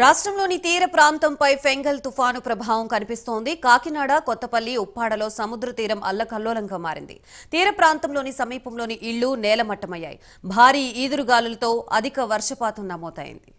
రాష్ట్రంలోని తీర ప్రాంతంపై ఫెంగల్ తుఫాను ప్రభావం కనిపిస్తోంది కాకినాడ కొత్తపల్లి ఉప్పాడలో సముద్ర తీరం అల్లకల్లోలంగా మారింది తీర ప్రాంతంలోని సమీపంలోని ఇళ్లు నేలమట్టమయ్యాయి భారీ ఈదురుగాలులతో అధిక వర్షపాతం నమోదైంది